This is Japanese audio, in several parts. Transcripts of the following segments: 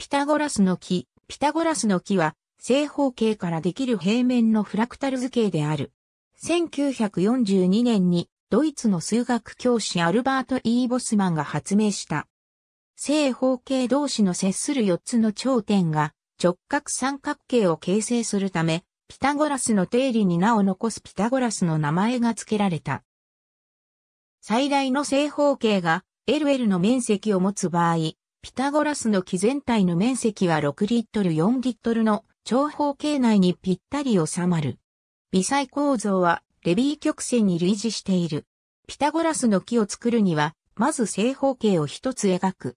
ピタゴラスの木、ピタゴラスの木は正方形からできる平面のフラクタル図形である。1942年にドイツの数学教師アルバート・イー・ボスマンが発明した。正方形同士の接する4つの頂点が直角三角形を形成するため、ピタゴラスの定理に名を残すピタゴラスの名前が付けられた。最大の正方形が LL の面積を持つ場合、ピタゴラスの木全体の面積は6リットル4リットルの長方形内にぴったり収まる。微細構造はレビー曲線に類似している。ピタゴラスの木を作るには、まず正方形を一つ描く。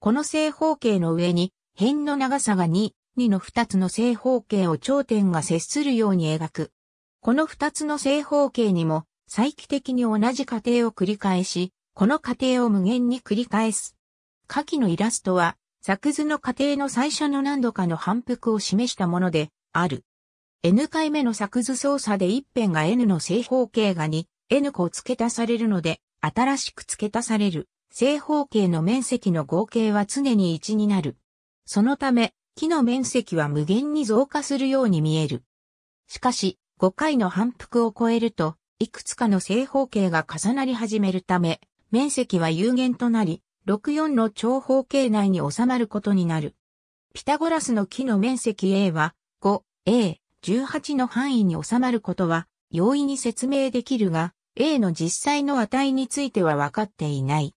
この正方形の上に、辺の長さが2、2の2つの正方形を頂点が接するように描く。この2つの正方形にも、再帰的に同じ過程を繰り返し、この過程を無限に繰り返す。下記のイラストは、作図の過程の最初の何度かの反復を示したもので、ある。n 回目の作図操作で一辺が n の正方形がに n 個付け足されるので、新しく付け足される正方形の面積の合計は常に1になる。そのため、木の面積は無限に増加するように見える。しかし、5回の反復を超えると、いくつかの正方形が重なり始めるため、面積は有限となり、64の長方形内に収まることになる。ピタゴラスの木の面積 A は 5A、18の範囲に収まることは容易に説明できるが、A の実際の値については分かっていない。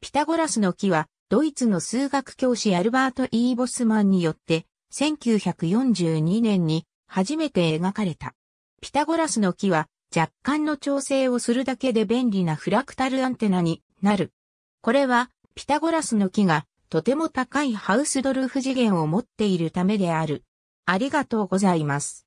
ピタゴラスの木はドイツの数学教師アルバート・イーボスマンによって1942年に初めて描かれた。ピタゴラスの木は若干の調整をするだけで便利なフラクタルアンテナになる。これはピタゴラスの木がとても高いハウスドルフ次元を持っているためである。ありがとうございます。